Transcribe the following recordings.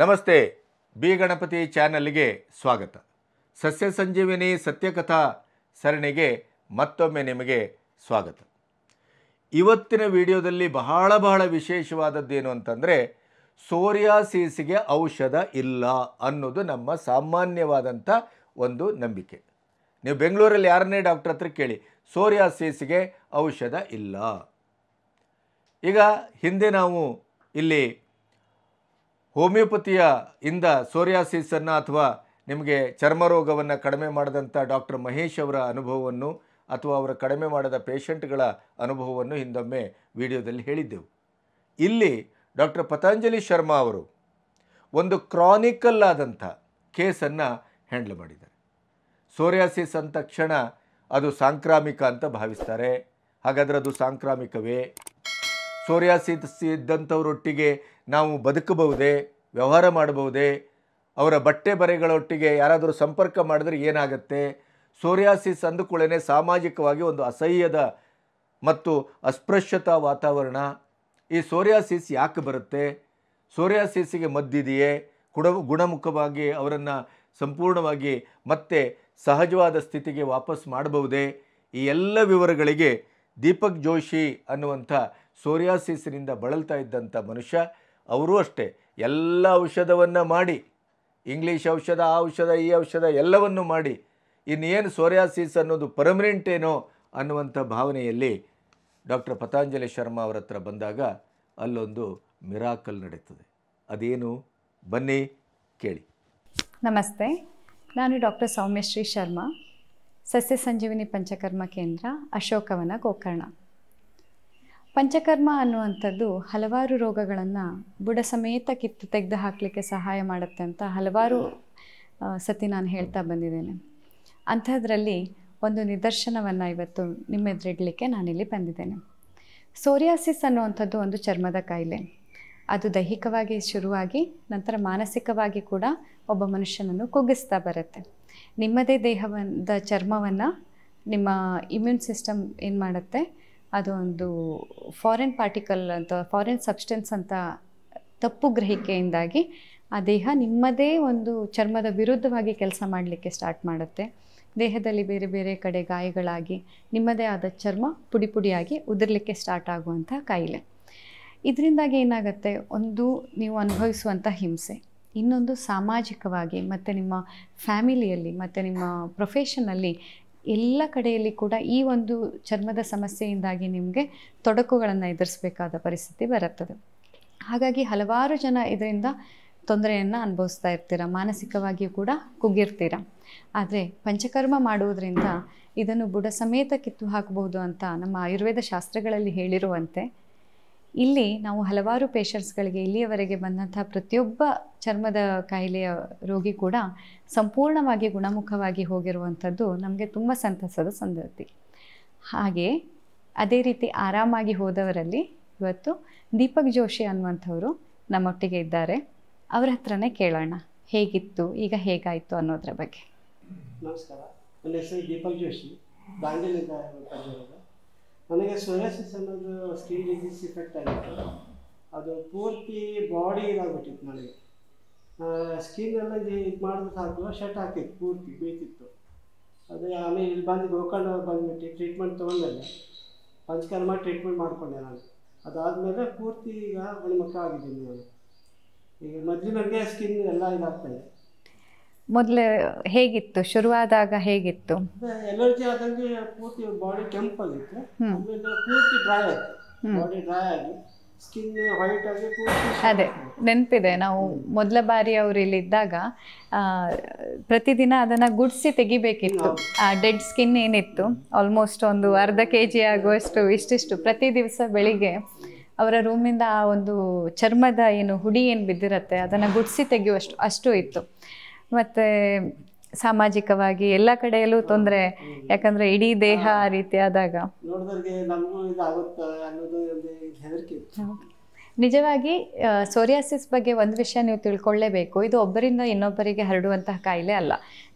ನಮಸ್ತೆ ಬಿ ಗಣಪತಿ ಚಾನಲ್ಗೆ ಸ್ವಾಗತ ಸಸ್ಯ ಸಂಜೀವಿನಿ ಸತ್ಯಕಥಾ ಸರಣಿಗೆ ಮತ್ತೊಮ್ಮೆ ನಿಮಗೆ ಸ್ವಾಗತ ಇವತ್ತಿನ ವಿಡಿಯೋದಲ್ಲಿ ಬಹಳ ಬಹಳ ವಿಶೇಷವಾದದ್ದೇನು ಅಂತಂದರೆ ಸೋರಿಯಾಸೀಸ್ಗೆ ಔಷಧ ಇಲ್ಲ ಅನ್ನೋದು ನಮ್ಮ ಸಾಮಾನ್ಯವಾದಂಥ ಒಂದು ನಂಬಿಕೆ ನೀವು ಬೆಂಗಳೂರಲ್ಲಿ ಯಾರನ್ನೇ ಡಾಕ್ಟರ್ ಹತ್ರ ಕೇಳಿ ಸೋರಿಯಾಸೀಸ್ಗೆ ಔಷಧ ಇಲ್ಲ ಈಗ ಹಿಂದೆ ನಾವು ಇಲ್ಲಿ ಹೋಮಿಯೋಪತಿಯ ಇಂದ ಸೋರಿಯಾಸಿಸನ್ನು ಅಥವಾ ನಿಮಗೆ ಚರ್ಮ ರೋಗವನ್ನು ಕಡಿಮೆ ಮಾಡಿದಂಥ ಡಾಕ್ಟರ್ ಮಹೇಶ್ ಅವರ ಅನುಭವವನ್ನು ಅಥವಾ ಅವರ ಕಡಿಮೆ ಮಾಡಿದ ಪೇಷಂಟ್ಗಳ ಅನುಭವವನ್ನು ಹಿಂದೊಮ್ಮೆ ವಿಡಿಯೋದಲ್ಲಿ ಹೇಳಿದ್ದೆವು ಇಲ್ಲಿ ಡಾಕ್ಟರ್ ಪತಂಜಲಿ ಶರ್ಮಾ ಅವರು ಒಂದು ಕ್ರಾನಿಕಲ್ ಆದಂಥ ಕೇಸನ್ನು ಹ್ಯಾಂಡಲ್ ಮಾಡಿದ್ದಾರೆ ಸೋರಿಯಾಸಿಸ್ ಅಂದ ತಕ್ಷಣ ಅದು ಸಾಂಕ್ರಾಮಿಕ ಅಂತ ಭಾವಿಸ್ತಾರೆ ಹಾಗಾದರೆ ಅದು ಸಾಂಕ್ರಾಮಿಕವೇ ಸೋರಿಯಾಸಿಸ್ ಇದ್ದಂಥವರೊಟ್ಟಿಗೆ ನಾವು ಬದುಕಬಹುದೇ ವ್ಯವಹಾರ ಮಾಡಬಹುದೇ ಅವರ ಬಟ್ಟೆ ಬರೆಗಳೊಟ್ಟಿಗೆ ಯಾರಾದರೂ ಸಂಪರ್ಕ ಮಾಡಿದ್ರೆ ಏನಾಗುತ್ತೆ ಸೋರಿಯಾಸಿಸ್ ಅಂದಕೂಳೇ ಸಾಮಾಜಿಕವಾಗಿ ಒಂದು ಅಸಹ್ಯದ ಮತ್ತು ಅಸ್ಪೃಶ್ಯತಾ ವಾತಾವರಣ ಈ ಸೋರಿಯಾಸಿಸ್ ಯಾಕೆ ಬರುತ್ತೆ ಸೋರಿಯಾಸಿಸ್ಗೆ ಮದ್ದಿದೆಯೇ ಗುಣ ಗುಣಮುಖವಾಗಿ ಅವರನ್ನು ಸಂಪೂರ್ಣವಾಗಿ ಮತ್ತೆ ಸಹಜವಾದ ಸ್ಥಿತಿಗೆ ವಾಪಸ್ ಮಾಡಬಹುದೇ ಈ ಎಲ್ಲ ವಿವರಗಳಿಗೆ ದೀಪಕ್ ಜೋಶಿ ಅನ್ನುವಂಥ ಸೋರಿಯಾಸಿಸ್ನಿಂದ ಬಳಲ್ತಾ ಇದ್ದಂಥ ಮನುಷ್ಯ ಅವರೂ ಅಷ್ಟೇ ಎಲ್ಲ ಔಷಧವನ್ನು ಮಾಡಿ ಇಂಗ್ಲೀಷ್ ಔಷಧ ಆ ಔಷಧ ಈ ಔಷಧ ಎಲ್ಲವನ್ನು ಮಾಡಿ ಇನ್ನೇನು ಸೋರಿಯಾಸಿಸ್ ಅನ್ನೋದು ಪರ್ಮನೆಂಟ್ ಏನೋ ಅನ್ನುವಂಥ ಭಾವನೆಯಲ್ಲಿ ಡಾಕ್ಟರ್ ಪತಾಂಜಲಿ ಶರ್ಮಾ ಅವರ ಹತ್ರ ಬಂದಾಗ ಅಲ್ಲೊಂದು ಮಿರಾಕಲ್ ನಡೀತದೆ ಅದೇನು ಬನ್ನಿ ಕೇಳಿ ನಮಸ್ತೆ ನಾನು ಡಾಕ್ಟರ್ ಸೌಮ್ಯಶ್ರೀ ಶರ್ಮಾ ಸಸ್ಯ ಸಂಜೀವಿನಿ ಪಂಚಕರ್ಮ ಕೇಂದ್ರ ಅಶೋಕವನ ಗೋಕರ್ಣ ಪಂಚಕರ್ಮ ಅನ್ನುವಂಥದ್ದು ಹಲವಾರು ರೋಗಗಳನ್ನು ಬುಡ ಸಮೇತ ಕಿತ್ತು ತೆಗೆದು ಹಾಕಲಿಕ್ಕೆ ಸಹಾಯ ಮಾಡುತ್ತೆ ಅಂತ ಹಲವಾರು ಸತಿ ನಾನು ಹೇಳ್ತಾ ಬಂದಿದ್ದೇನೆ ಅಂಥದ್ರಲ್ಲಿ ಒಂದು ನಿದರ್ಶನವನ್ನು ಇವತ್ತು ನಿಮ್ಮೆದುರಿಡಲಿಕ್ಕೆ ನಾನಿಲ್ಲಿ ಬಂದಿದ್ದೇನೆ ಸೋರಿಯಾಸಿಸ್ ಅನ್ನುವಂಥದ್ದು ಒಂದು ಚರ್ಮದ ಕಾಯಿಲೆ ಅದು ದೈಹಿಕವಾಗಿ ಶುರುವಾಗಿ ನಂತರ ಮಾನಸಿಕವಾಗಿ ಕೂಡ ಒಬ್ಬ ಮನುಷ್ಯನನ್ನು ಕುಗ್ಗಿಸ್ತಾ ಬರುತ್ತೆ ನಿಮ್ಮದೇ ದೇಹವಂದ ಚರ್ಮವನ್ನು ನಿಮ್ಮ ಇಮ್ಯೂನ್ ಸಿಸ್ಟಮ್ ಏನು ಮಾಡುತ್ತೆ ಅದು ಒಂದು ಫಾರಿನ್ ಪಾರ್ಟಿಕಲ್ ಅಂತ ಫಾರಿನ್ ಸಬ್ಸ್ಟೆನ್ಸ್ ಅಂತ ತಪ್ಪು ಗ್ರಹಿಕೆಯಿಂದಾಗಿ ಆ ದೇಹ ನಿಮ್ಮದೇ ಒಂದು ಚರ್ಮದ ವಿರುದ್ಧವಾಗಿ ಕೆಲಸ ಮಾಡಲಿಕ್ಕೆ ಸ್ಟಾರ್ಟ್ ಮಾಡುತ್ತೆ ದೇಹದಲ್ಲಿ ಬೇರೆ ಬೇರೆ ಕಡೆ ಗಾಯಗಳಾಗಿ ನಿಮ್ಮದೇ ಆದ ಚರ್ಮ ಪುಡಿ ಪುಡಿಯಾಗಿ ಉದುರಲಿಕ್ಕೆ ಸ್ಟಾರ್ಟ್ ಆಗುವಂಥ ಕಾಯಿಲೆ ಇದರಿಂದಾಗಿ ಏನಾಗುತ್ತೆ ಒಂದು ನೀವು ಅನುಭವಿಸುವಂಥ ಹಿಂಸೆ ಇನ್ನೊಂದು ಸಾಮಾಜಿಕವಾಗಿ ಮತ್ತು ನಿಮ್ಮ ಫ್ಯಾಮಿಲಿಯಲ್ಲಿ ಮತ್ತು ನಿಮ್ಮ ಪ್ರೊಫೆಷನಲ್ಲಿ ಎಲ್ಲ ಕಡೆಯಲ್ಲಿ ಕೂಡ ಈ ಒಂದು ಚರ್ಮದ ಸಮಸ್ಯೆಯಿಂದಾಗಿ ನಿಮಗೆ ತೊಡಕುಗಳನ್ನು ಎದುರಿಸಬೇಕಾದ ಪರಿಸ್ಥಿತಿ ಬರುತ್ತದೆ ಹಾಗಾಗಿ ಹಲವಾರು ಜನ ಇದರಿಂದ ತೊಂದರೆಯನ್ನು ಅನುಭವಿಸ್ತಾ ಇರ್ತೀರ ಮಾನಸಿಕವಾಗಿಯೂ ಕೂಡ ಕುಗ್ಗಿರ್ತೀರ ಆದರೆ ಪಂಚಕರ್ಮ ಮಾಡುವುದರಿಂದ ಇದನ್ನು ಬುಡ ಸಮೇತ ಕಿತ್ತು ಹಾಕಬಹುದು ಅಂತ ನಮ್ಮ ಆಯುರ್ವೇದ ಶಾಸ್ತ್ರಗಳಲ್ಲಿ ಹೇಳಿರುವಂತೆ ಇಲ್ಲಿ ನಾವು ಹಲವಾರು ಪೇಷಂಟ್ಸ್ಗಳಿಗೆ ಇಲ್ಲಿಯವರೆಗೆ ಬಂದಂಥ ಪ್ರತಿಯೊಬ್ಬ ಚರ್ಮದ ಕಾಯಿಲೆಯ ರೋಗಿ ಕೂಡ ಸಂಪೂರ್ಣವಾಗಿ ಗುಣಮುಖವಾಗಿ ಹೋಗಿರುವಂಥದ್ದು ನಮಗೆ ತುಂಬ ಸಂತಸದ ಸಂದತಿ ಹಾಗೆ ಅದೇ ರೀತಿ ಆರಾಮಾಗಿ ಹೋದವರಲ್ಲಿ ಇವತ್ತು ದೀಪಕ್ ಜೋಶಿ ಅನ್ನುವಂಥವರು ನಮ್ಮೊಟ್ಟಿಗೆ ಇದ್ದಾರೆ ಅವ್ರ ಹತ್ರನೇ ಕೇಳೋಣ ಹೇಗಿತ್ತು ಈಗ ಹೇಗಾಯಿತು ಅನ್ನೋದ್ರ ಬಗ್ಗೆ ನಮಸ್ಕಾರ ನನ್ನ ಹೆಸರು ದೀಪಕ್ ಜೋಶಿ ದಾಂಡೇಲಿಂದ ನನಗೆ ಸೊಯಾಸಿಸ್ ಅನ್ನೋದು ಸ್ಕಿನ್ ಡಿಸೀಸ್ ಇಫೆಕ್ಟ್ ಆಗಿತ್ತು ಅದು ಪೂರ್ತಿ ಬಾಡಿ ಇದಾಗ್ಬಿಟ್ಟಿತ್ತು ನನಗೆ ಸ್ಕಿನ್ ಎಲ್ಲ ಇದು ಮಾಡಿದ್ರೆ ಸಾಕು ಶರ್ಟ್ ಹಾಕಿತ್ತು ಪೂರ್ತಿ ಬೇಕಿತ್ತು ಅದು ಆಮೇಲೆ ಇಲ್ಲಿ ಬಂದು ಗೋಕರ್ಣ ಬಂದ್ಬಿಟ್ಟು ಟ್ರೀಟ್ಮೆಂಟ್ ತೊಗೊಂಡಲ್ಲ ಪಂಚಕರ್ಮ ಟ್ರೀಟ್ಮೆಂಟ್ ಮಾಡಿಕೊಂಡೆ ನಾನು ಅದಾದಮೇಲೆ ಪೂರ್ತಿ ಈಗ ಗುಣಮುಖ ಆಗಿದ್ದೀನಿ ನಾನು ಈಗ ಸ್ಕಿನ್ ಮೊದಲೇ ಹೇಗಿತ್ತು ಶುರುವಾದಾಗ ಹೇಗಿತ್ತು ಆದಂಗೆ ಪೂರ್ತಿ ಬಾಡಿ ಪೂರ್ತಿ ಡ್ರೈ ಬಾಡಿ ಡ್ರೈ ಆಗಿ ಸ್ಕಿನ್ ವೈಟ್ ಆಗಿ ಅದೇ ನೆನಪಿದೆ ನಾವು ಮೊದಲ ಬಾರಿ ಇಲ್ಲಿ ಇದ್ದಾಗ ಪ್ರತಿದಿನ ಅದನ್ನು ಗುಡಿಸಿ ತೆಗಿಬೇಕಿತ್ತು ಆ ಡೆಡ್ ಸ್ಕಿನ್ ಏನಿತ್ತು ಆಲ್ಮೋಸ್ಟ್ ಒಂದು ಅರ್ಧ ಕೆ ಜಿ ಆಗುವಷ್ಟು ಇಷ್ಟಿಷ್ಟು ಪ್ರತಿ ದಿವಸ ಬೆಳಿಗ್ಗೆ ಅವರ ರೂಮಿಂದ ಆ ಒಂದು ಚರ್ಮದ ಏನು ಹುಡಿ ಏನು ಬಿದ್ದಿರತ್ತೆ ಅದನ್ನು ಗುಡಿಸಿ ತೆಗೆಯುವಷ್ಟು ಅಷ್ಟು ಇತ್ತು ಮತ್ತು ಸಾಮಾಜಿಕವಾಗಿ ಎಲ್ಲ ಕಡೆಯಲ್ಲೂ ತೊಂದರೆ ಯಾಕಂದರೆ ಇಡೀ ದೇಹ ಆ ರೀತಿ ನಿಜವಾಗಿ ಸೋರಿಯಾಸಿಸ್ ಬಗ್ಗೆ ಒಂದು ವಿಷಯ ನೀವು ತಿಳ್ಕೊಳ್ಳೇಬೇಕು ಇದು ಒಬ್ಬರಿಂದ ಇನ್ನೊಬ್ಬರಿಗೆ ಹರಡುವಂತಹ ಕಾಯಿಲೆ ಅಲ್ಲ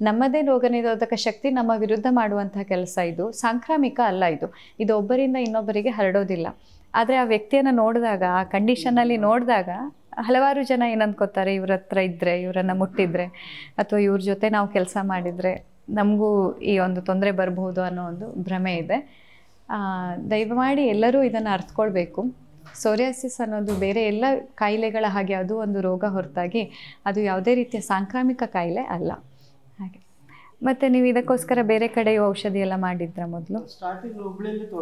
ನಮ್ಮದೇ ರೋಗ ನಿರೋಧಕ ಶಕ್ತಿ ನಮ್ಮ ವಿರುದ್ಧ ಮಾಡುವಂತಹ ಕೆಲಸ ಇದು ಸಾಂಕ್ರಾಮಿಕ ಅಲ್ಲ ಇದು ಇದು ಒಬ್ಬರಿಂದ ಇನ್ನೊಬ್ಬರಿಗೆ ಹರಡೋದಿಲ್ಲ ಆದರೆ ಆ ವ್ಯಕ್ತಿಯನ್ನು ನೋಡಿದಾಗ ಆ ಕಂಡೀಷನ್ನಲ್ಲಿ ನೋಡಿದಾಗ ಹಲವಾರು ಜನ ಏನಂದ್ಕೋತಾರೆ ಇವ್ರ ಹತ್ರ ಇದ್ದರೆ ಇವರನ್ನು ಮುಟ್ಟಿದ್ರೆ ಅಥವಾ ಇವ್ರ ಜೊತೆ ನಾವು ಕೆಲಸ ಮಾಡಿದರೆ ನಮಗೂ ಈ ಒಂದು ತೊಂದರೆ ಬರಬಹುದು ಅನ್ನೋ ಒಂದು ಭ್ರಮೆ ಇದೆ ದಯಮಾಡಿ ಎಲ್ಲರೂ ಇದನ್ನು ಅರ್ಥಕೊಳ್ಬೇಕು ಸೋರಿಯಾಸಿಸ್ ಅನ್ನೋದು ಬೇರೆ ಎಲ್ಲ ಕಾಯಿಲೆಗಳ ಹಾಗೆ ಅದು ಒಂದು ರೋಗ ಹೊರತಾಗಿ ಅದು ಯಾವುದೇ ರೀತಿಯ ಸಾಂಕ್ರಾಮಿಕ ಕಾಯಿಲೆ ಅಲ್ಲ ಹಾಗೆ ಮತ್ತು ನೀವು ಇದಕ್ಕೋಸ್ಕರ ಬೇರೆ ಕಡೆಯೂ ಔಷಧಿ ಎಲ್ಲ ಮಾಡಿದ್ರ ಮೊದಲು ಸ್ಟಾರ್ಟಿಂಗ್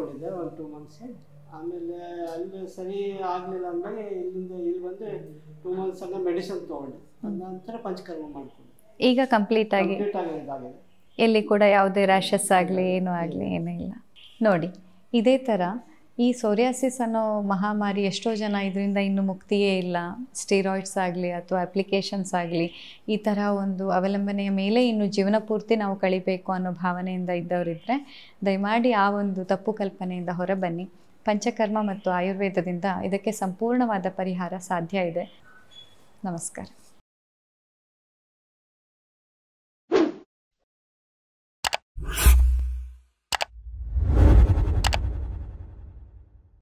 ಆಮೇಲೆ ಅಲ್ಲಿ ಸರಿ ಆಗಲಿಲ್ಲ ಅಂದ್ರೆ ಇಲ್ಲಿಂದ ಇಲ್ಲಿ ಬಂದು ಟೂ ಮಂತ್ಸ್ ಮೆಡಿಸಿನ್ ನಂತರ ಪಂಚಕರ್ಮ ಮಾಡ್ಕೊಂಡು ಈಗ ಕಂಪ್ಲೀಟ್ ಆಗಿ ಎಲ್ಲಿ ಕೂಡ ಯಾವುದೇ ರ್ಯಾಷಸ್ ಆಗಲಿ ಏನೂ ಆಗಲಿ ಏನೂ ಇಲ್ಲ ನೋಡಿ ಇದೇ ಥರ ಈ ಸೋರಿಯಾಸಿಸ್ ಅನ್ನೋ ಮಹಾಮಾರಿ ಎಷ್ಟೋ ಜನ ಇದರಿಂದ ಇನ್ನು ಮುಕ್ತಿಯೇ ಇಲ್ಲ ಸ್ಟೀರಾಯ್ಡ್ಸ್ ಆಗಲಿ ಅಥವಾ ಅಪ್ಲಿಕೇಶನ್ಸ್ ಆಗಲಿ ಈ ಥರ ಒಂದು ಅವಲಂಬನೆಯ ಮೇಲೆ ಇನ್ನು ಜೀವನ ಪೂರ್ತಿ ನಾವು ಕಳಿಬೇಕು ಅನ್ನೋ ಭಾವನೆಯಿಂದ ಇದ್ದವರಿದ್ದರೆ ದಯಮಾಡಿ ಆ ಒಂದು ತಪ್ಪು ಕಲ್ಪನೆಯಿಂದ ಹೊರಬನ್ನಿ ಪಂಚಕರ್ಮ ಮತ್ತು ಆಯುರ್ವೇದದಿಂದ ಇದಕ್ಕೆ ಸಂಪೂರ್ಣವಾದ ಪರಿಹಾರ ಸಾಧ್ಯ ಇದೆ ನಮಸ್ಕಾರ